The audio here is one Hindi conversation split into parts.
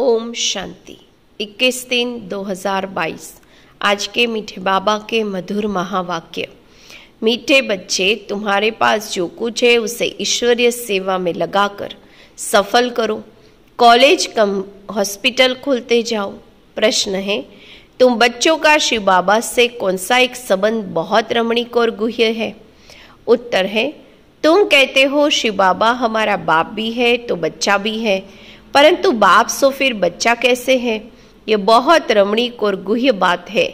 ओम शांति 21 तीन 2022 आज के मीठे बाबा के मधुर महावाक्य मीठे बच्चे तुम्हारे पास जो कुछ है उसे ईश्वरीय सेवा में लगाकर सफल करो कॉलेज कम हॉस्पिटल खोलते जाओ प्रश्न है तुम बच्चों का शिव बाबा से कौन सा एक संबंध बहुत रमणीक और गुह्य है उत्तर है तुम कहते हो शिव बाबा हमारा बाप भी है तो बच्चा भी है परंतु बाप सो फिर बच्चा कैसे है ये बहुत रमणीक और गुह्य बात है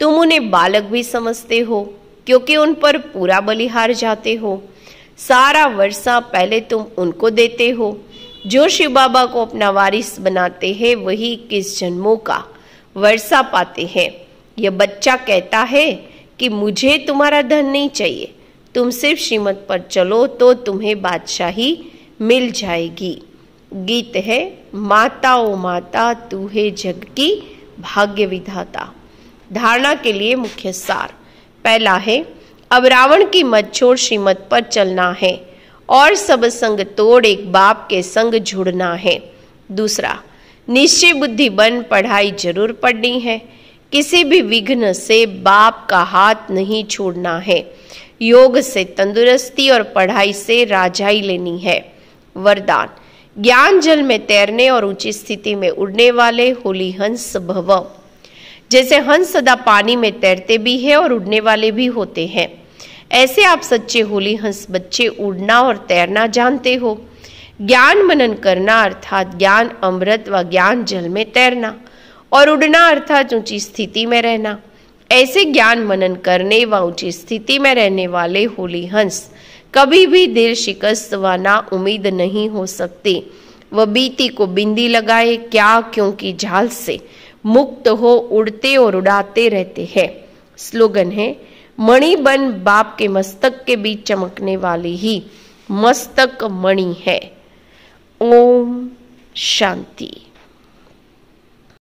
तुम उन्हें बालक भी समझते हो क्योंकि उन पर पूरा बलिहार जाते हो सारा वर्षा पहले तुम उनको देते हो जो शिव बाबा को अपना वारिस बनाते हैं वही किस जन्मों का वर्षा पाते हैं यह बच्चा कहता है कि मुझे तुम्हारा धन नहीं चाहिए तुम सिर्फ श्रीमत पर चलो तो तुम्हें बादशाही मिल जाएगी गीत है माता ओ माता तू है जग की भाग्य विधाता धारणा के लिए मुख्य सार पहला है अब रावण की मत छोड़ श्रीमत पर चलना है और सब संग तोड़ एक बाप के संग जुड़ना है दूसरा निश्चय बुद्धि बन पढ़ाई जरूर पढ़नी है किसी भी विघ्न से बाप का हाथ नहीं छोड़ना है योग से तंदुरुस्ती और पढ़ाई से राजाई लेनी है वरदान ज्ञान जल में तैरने और ऊंची स्थिति में उड़ने वाले होली हंस भव जैसे हंस सदा पानी में तैरते भी है और उड़ने वाले भी होते हैं ऐसे आप सच्चे होली हंस बच्चे उड़ना और तैरना जानते हो ज्ञान मनन करना अर्थात ज्ञान अमृत व ज्ञान जल में तैरना और उड़ना अर्थात ऊंची स्थिति में रहना ऐसे ज्ञान मनन करने व ऊंची स्थिति में रहने वाले होली हंस कभी भी दिल ना उम्मीद नहीं हो सकती वह बीती को बिंदी लगाए क्या क्योंकि झाल से मुक्त हो उड़ते और उड़ाते रहते हैं स्लोगन है मणिबन बाप के मस्तक के बीच चमकने वाली ही मस्तक मणि है ओम शांति